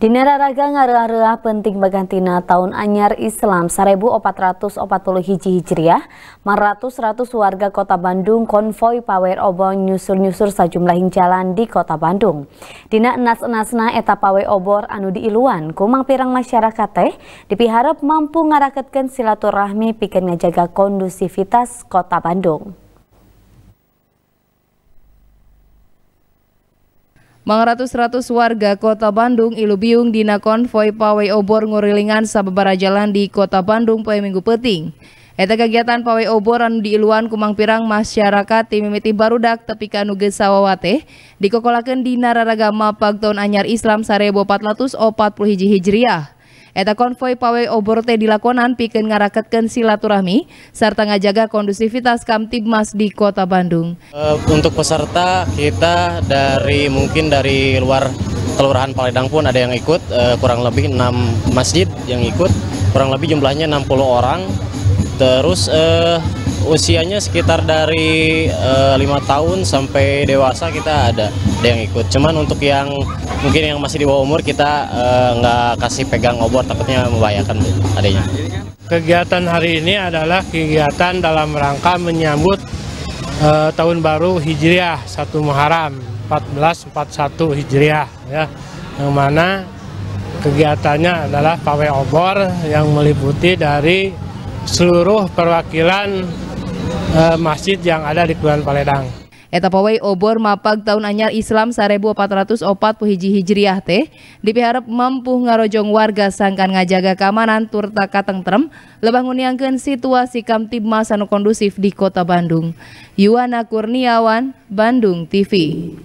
Dinara ngareah-reah penting bagantina tahun anyar Islam 1440 hiji Hijriah, maratus ratus warga kota Bandung konvoi pawer obon nyusur-nyusur sejumlah jalan di kota Bandung. Dina enas-enasna eta pawe obor anu diiluan kumang pirang masyarakat teh dipiharap mampu ngaraketkan silaturahmi pikir ngajaga kondusivitas kota Bandung. Mangratus-ratus warga kota Bandung ilubiung dina konvoy pawai obor ngurilingan sababara jalan di kota Bandung poe minggu peting. Eta kegiatan pawai obor anu diiluan kumang pirang masyarakat timimiti barudak tepi ka anu geus sawawate dikokolakeun dina raragama tahun Anyar Islam Sarebo 441 Hijriah. Eta konvoi pawai oborte dilakonan pikeun ngaraketkeun silaturahmi serta ngajaga kondusivitas Kamtibmas di Kota Bandung. Eh, untuk peserta kita dari mungkin dari luar Kelurahan Paledang pun ada yang ikut eh, kurang lebih 6 masjid yang ikut kurang lebih jumlahnya 60 orang. Terus eh, usianya sekitar dari eh, lima uh, tahun sampai dewasa kita ada ada yang ikut cuman untuk yang mungkin yang masih di bawah umur kita eh, nggak uh, kasih pegang obor takutnya membahayakan adanya kegiatan hari ini adalah kegiatan dalam rangka menyambut uh, tahun baru Hijriah 1 Muharram 1441 Hijriah ya yang mana kegiatannya adalah pawai obor yang meliputi dari seluruh perwakilan Eh, masjid yang ada di Kelurahan Paledang. Eta pawai obor mapag tahun anyar Islam 1441 Hijriah teh dipiharep mampu ngarojong warga sangkan ngajaga keamanan turta katentrem lebah nguniangkeun situasi kamtipmasan kondusif di Kota Bandung. Yuwana Kurniawan, Bandung TV.